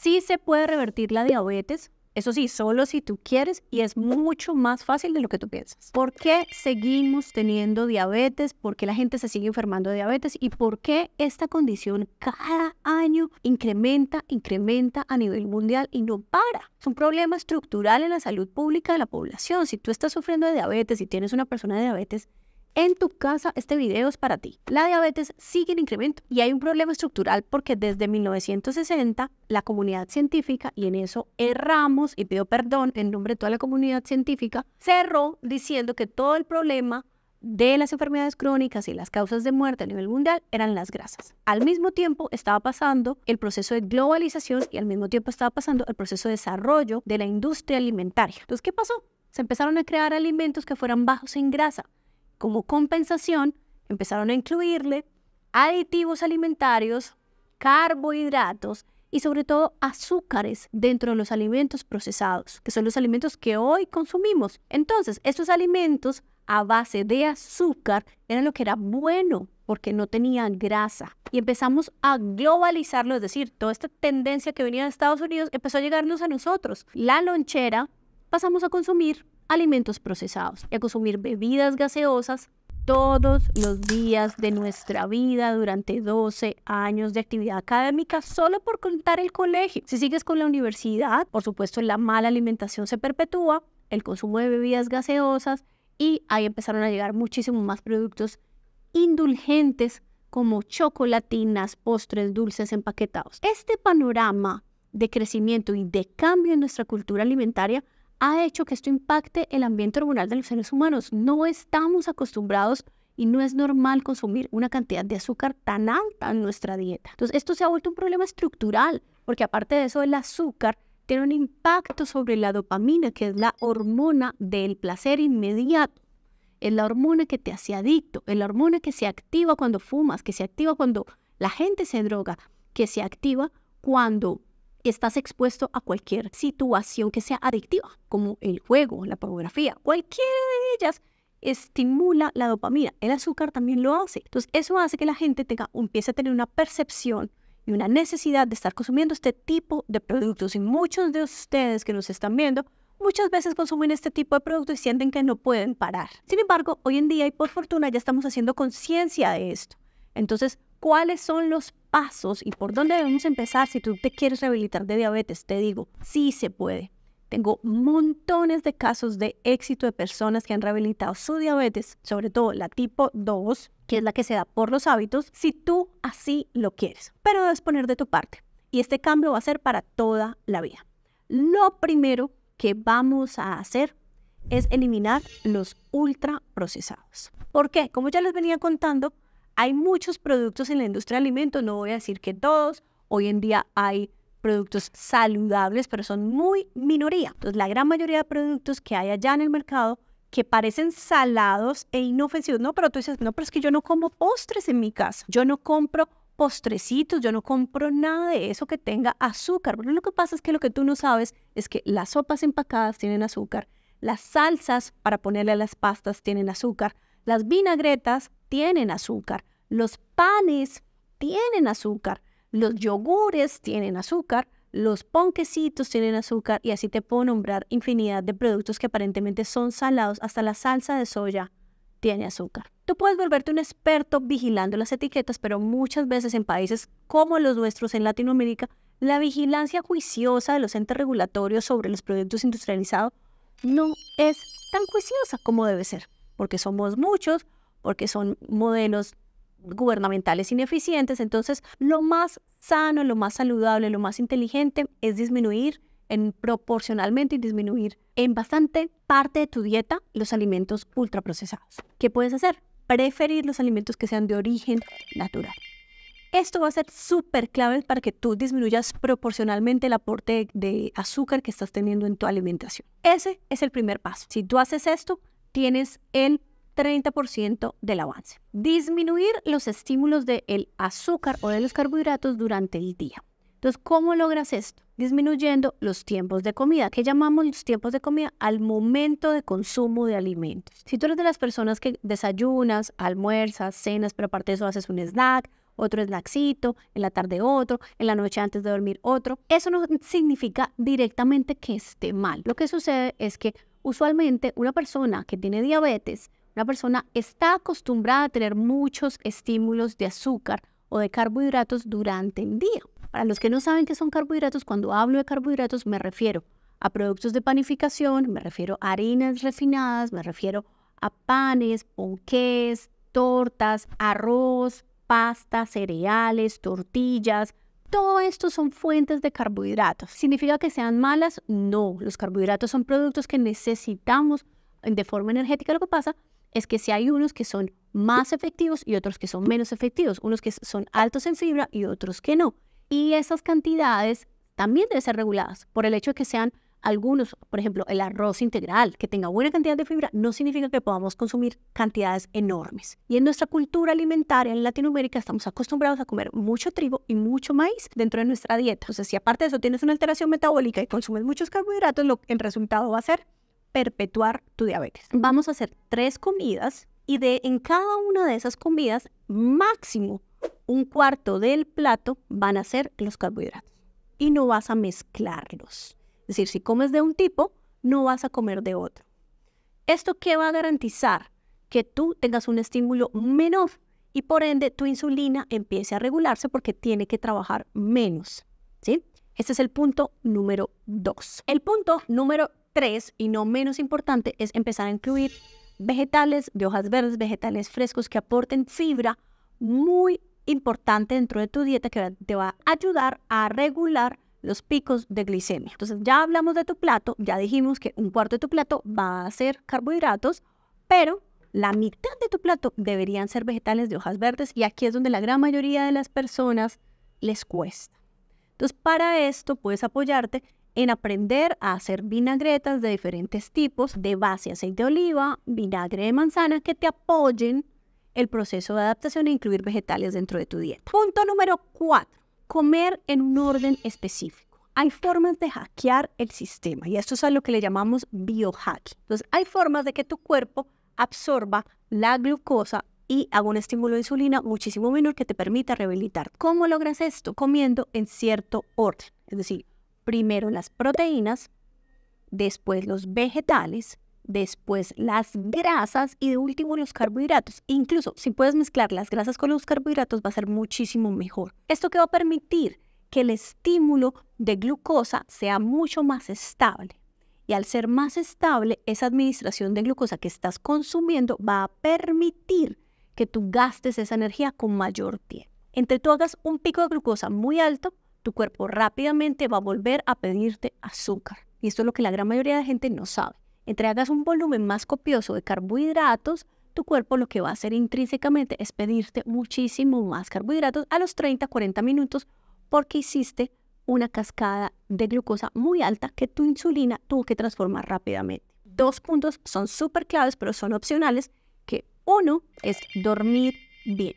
Sí se puede revertir la diabetes, eso sí, solo si tú quieres y es mucho más fácil de lo que tú piensas. ¿Por qué seguimos teniendo diabetes? ¿Por qué la gente se sigue enfermando de diabetes? ¿Y por qué esta condición cada año incrementa, incrementa a nivel mundial y no para? Es un problema estructural en la salud pública de la población. Si tú estás sufriendo de diabetes y tienes una persona de diabetes, en tu casa, este video es para ti. La diabetes sigue en incremento y hay un problema estructural porque desde 1960 la comunidad científica, y en eso erramos y pido perdón en nombre de toda la comunidad científica, cerró diciendo que todo el problema de las enfermedades crónicas y las causas de muerte a nivel mundial eran las grasas. Al mismo tiempo estaba pasando el proceso de globalización y al mismo tiempo estaba pasando el proceso de desarrollo de la industria alimentaria. Entonces, ¿qué pasó? Se empezaron a crear alimentos que fueran bajos en grasa. Como compensación, empezaron a incluirle aditivos alimentarios, carbohidratos y sobre todo azúcares dentro de los alimentos procesados, que son los alimentos que hoy consumimos. Entonces, estos alimentos a base de azúcar eran lo que era bueno porque no tenían grasa. Y empezamos a globalizarlo, es decir, toda esta tendencia que venía de Estados Unidos empezó a llegarnos a nosotros. La lonchera pasamos a consumir alimentos procesados y a consumir bebidas gaseosas todos los días de nuestra vida durante 12 años de actividad académica solo por contar el colegio. Si sigues con la universidad, por supuesto la mala alimentación se perpetúa, el consumo de bebidas gaseosas y ahí empezaron a llegar muchísimos más productos indulgentes como chocolatinas, postres, dulces empaquetados. Este panorama de crecimiento y de cambio en nuestra cultura alimentaria ha hecho que esto impacte el ambiente hormonal de los seres humanos. No estamos acostumbrados y no es normal consumir una cantidad de azúcar tan alta en nuestra dieta. Entonces, esto se ha vuelto un problema estructural, porque aparte de eso, el azúcar tiene un impacto sobre la dopamina, que es la hormona del placer inmediato. Es la hormona que te hace adicto, es la hormona que se activa cuando fumas, que se activa cuando la gente se droga, que se activa cuando estás expuesto a cualquier situación que sea adictiva, como el juego, la pornografía, cualquiera de ellas estimula la dopamina. El azúcar también lo hace. Entonces, eso hace que la gente tenga, empiece a tener una percepción y una necesidad de estar consumiendo este tipo de productos. Y muchos de ustedes que nos están viendo, muchas veces consumen este tipo de productos y sienten que no pueden parar. Sin embargo, hoy en día y por fortuna ya estamos haciendo conciencia de esto. Entonces, ¿cuáles son los pasos y por dónde debemos empezar si tú te quieres rehabilitar de diabetes, te digo, sí se puede. Tengo montones de casos de éxito de personas que han rehabilitado su diabetes, sobre todo la tipo 2, que es la que se da por los hábitos, si tú así lo quieres. Pero debes poner de tu parte y este cambio va a ser para toda la vida. Lo primero que vamos a hacer es eliminar los ultraprocesados. ¿Por qué? Como ya les venía contando, hay muchos productos en la industria de alimentos, no voy a decir que todos, hoy en día hay productos saludables, pero son muy minoría. Entonces, la gran mayoría de productos que hay allá en el mercado que parecen salados e inofensivos. No, pero tú dices, no, pero es que yo no como postres en mi casa. Yo no compro postrecitos, yo no compro nada de eso que tenga azúcar. Pero lo que pasa es que lo que tú no sabes es que las sopas empacadas tienen azúcar, las salsas para ponerle a las pastas tienen azúcar, las vinagretas tienen azúcar los panes tienen azúcar, los yogures tienen azúcar, los ponquecitos tienen azúcar y así te puedo nombrar infinidad de productos que aparentemente son salados, hasta la salsa de soya tiene azúcar. Tú puedes volverte un experto vigilando las etiquetas, pero muchas veces en países como los nuestros en Latinoamérica, la vigilancia juiciosa de los entes regulatorios sobre los productos industrializados no es tan juiciosa como debe ser, porque somos muchos, porque son modelos gubernamentales ineficientes. Entonces, lo más sano, lo más saludable, lo más inteligente es disminuir en proporcionalmente y disminuir en bastante parte de tu dieta los alimentos ultraprocesados. ¿Qué puedes hacer? Preferir los alimentos que sean de origen natural. Esto va a ser súper clave para que tú disminuyas proporcionalmente el aporte de azúcar que estás teniendo en tu alimentación. Ese es el primer paso. Si tú haces esto, tienes el 30% del avance. Disminuir los estímulos del azúcar o de los carbohidratos durante el día. Entonces, ¿cómo logras esto? Disminuyendo los tiempos de comida, ¿Qué llamamos los tiempos de comida al momento de consumo de alimentos. Si tú eres de las personas que desayunas, almuerzas, cenas, pero aparte de eso haces un snack, otro snackcito, en la tarde otro, en la noche antes de dormir otro, eso no significa directamente que esté mal. Lo que sucede es que usualmente una persona que tiene diabetes una persona está acostumbrada a tener muchos estímulos de azúcar o de carbohidratos durante el día. Para los que no saben qué son carbohidratos, cuando hablo de carbohidratos me refiero a productos de panificación, me refiero a harinas refinadas, me refiero a panes, ponqués, tortas, arroz, pasta, cereales, tortillas. Todo esto son fuentes de carbohidratos. ¿Significa que sean malas? No, los carbohidratos son productos que necesitamos de forma energética. Lo que pasa es que si hay unos que son más efectivos y otros que son menos efectivos, unos que son altos en fibra y otros que no. Y esas cantidades también deben ser reguladas por el hecho de que sean algunos, por ejemplo, el arroz integral, que tenga buena cantidad de fibra, no significa que podamos consumir cantidades enormes. Y en nuestra cultura alimentaria en Latinoamérica estamos acostumbrados a comer mucho trigo y mucho maíz dentro de nuestra dieta. Entonces, si aparte de eso tienes una alteración metabólica y consumes muchos carbohidratos, lo, el resultado va a ser perpetuar tu diabetes. Vamos a hacer tres comidas y de en cada una de esas comidas, máximo un cuarto del plato van a ser los carbohidratos y no vas a mezclarlos. Es decir, si comes de un tipo, no vas a comer de otro. ¿Esto qué va a garantizar? Que tú tengas un estímulo menor y por ende tu insulina empiece a regularse porque tiene que trabajar menos. ¿sí? Este es el punto número dos. El punto número Tres, y no menos importante, es empezar a incluir vegetales de hojas verdes, vegetales frescos que aporten fibra muy importante dentro de tu dieta que te va a ayudar a regular los picos de glicemia. Entonces ya hablamos de tu plato, ya dijimos que un cuarto de tu plato va a ser carbohidratos, pero la mitad de tu plato deberían ser vegetales de hojas verdes y aquí es donde la gran mayoría de las personas les cuesta. Entonces para esto puedes apoyarte en aprender a hacer vinagretas de diferentes tipos de base aceite de oliva, vinagre de manzana que te apoyen el proceso de adaptación e incluir vegetales dentro de tu dieta. Punto número 4. Comer en un orden específico. Hay formas de hackear el sistema y esto es lo que le llamamos biohacking. Entonces, hay formas de que tu cuerpo absorba la glucosa y haga un estímulo de insulina muchísimo menor que te permita rehabilitar. ¿Cómo logras esto? Comiendo en cierto orden. Es decir, primero las proteínas, después los vegetales, después las grasas y de último los carbohidratos. Incluso si puedes mezclar las grasas con los carbohidratos va a ser muchísimo mejor. Esto que va a permitir que el estímulo de glucosa sea mucho más estable. Y al ser más estable, esa administración de glucosa que estás consumiendo va a permitir que tú gastes esa energía con mayor tiempo. Entre tú hagas un pico de glucosa muy alto tu cuerpo rápidamente va a volver a pedirte azúcar. Y esto es lo que la gran mayoría de gente no sabe. Entre hagas un volumen más copioso de carbohidratos, tu cuerpo lo que va a hacer intrínsecamente es pedirte muchísimo más carbohidratos a los 30, 40 minutos porque hiciste una cascada de glucosa muy alta que tu insulina tuvo que transformar rápidamente. Dos puntos son súper claves, pero son opcionales, que uno es dormir bien.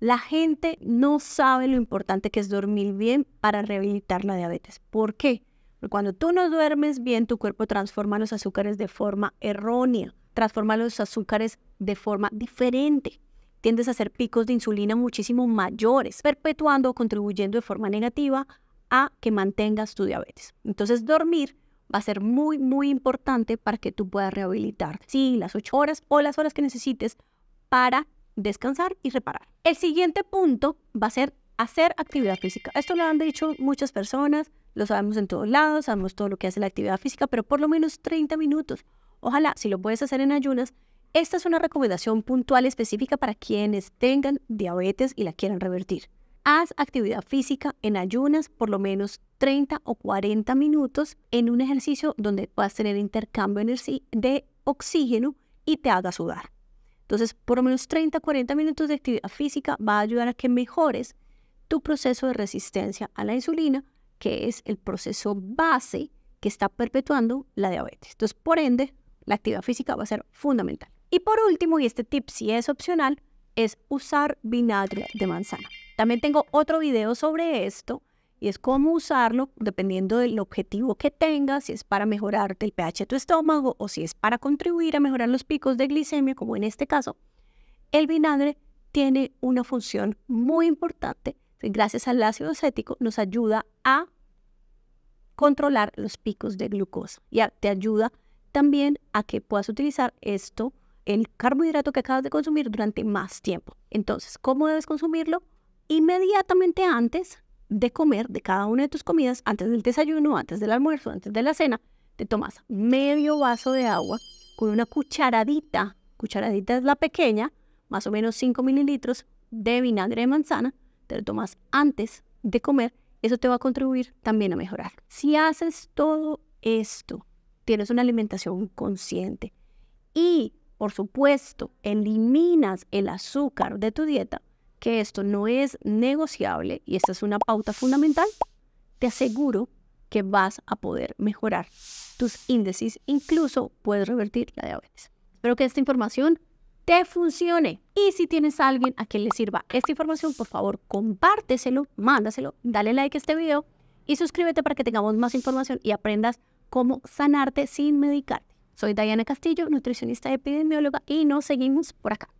La gente no sabe lo importante que es dormir bien para rehabilitar la diabetes. ¿Por qué? Porque cuando tú no duermes bien, tu cuerpo transforma los azúcares de forma errónea, transforma los azúcares de forma diferente. Tiendes a hacer picos de insulina muchísimo mayores, perpetuando o contribuyendo de forma negativa a que mantengas tu diabetes. Entonces, dormir va a ser muy, muy importante para que tú puedas rehabilitar, sí, las ocho horas o las horas que necesites para descansar y reparar. El siguiente punto va a ser hacer actividad física. Esto lo han dicho muchas personas, lo sabemos en todos lados, sabemos todo lo que hace la actividad física, pero por lo menos 30 minutos. Ojalá, si lo puedes hacer en ayunas, esta es una recomendación puntual específica para quienes tengan diabetes y la quieran revertir. Haz actividad física en ayunas por lo menos 30 o 40 minutos en un ejercicio donde puedas tener intercambio de oxígeno y te haga sudar. Entonces, por lo menos 30, 40 minutos de actividad física va a ayudar a que mejores tu proceso de resistencia a la insulina, que es el proceso base que está perpetuando la diabetes. Entonces, por ende, la actividad física va a ser fundamental. Y por último, y este tip sí es opcional, es usar vinagre de manzana. También tengo otro video sobre esto, y es cómo usarlo dependiendo del objetivo que tengas, si es para mejorar el pH de tu estómago o si es para contribuir a mejorar los picos de glicemia, como en este caso. El vinagre tiene una función muy importante, gracias al ácido acético nos ayuda a controlar los picos de glucosa ya te ayuda también a que puedas utilizar esto, el carbohidrato que acabas de consumir durante más tiempo. Entonces, ¿cómo debes consumirlo? Inmediatamente antes de comer, de cada una de tus comidas, antes del desayuno, antes del almuerzo, antes de la cena, te tomas medio vaso de agua con una cucharadita, cucharadita es la pequeña, más o menos 5 mililitros de vinagre de manzana, te lo tomas antes de comer, eso te va a contribuir también a mejorar. Si haces todo esto, tienes una alimentación consciente y, por supuesto, eliminas el azúcar de tu dieta, que esto no es negociable y esta es una pauta fundamental, te aseguro que vas a poder mejorar tus índices, incluso puedes revertir la diabetes. Espero que esta información te funcione y si tienes a alguien a quien le sirva esta información, por favor, compárteselo, mándaselo, dale like a este video y suscríbete para que tengamos más información y aprendas cómo sanarte sin medicarte. Soy Dayana Castillo, nutricionista epidemióloga y nos seguimos por acá.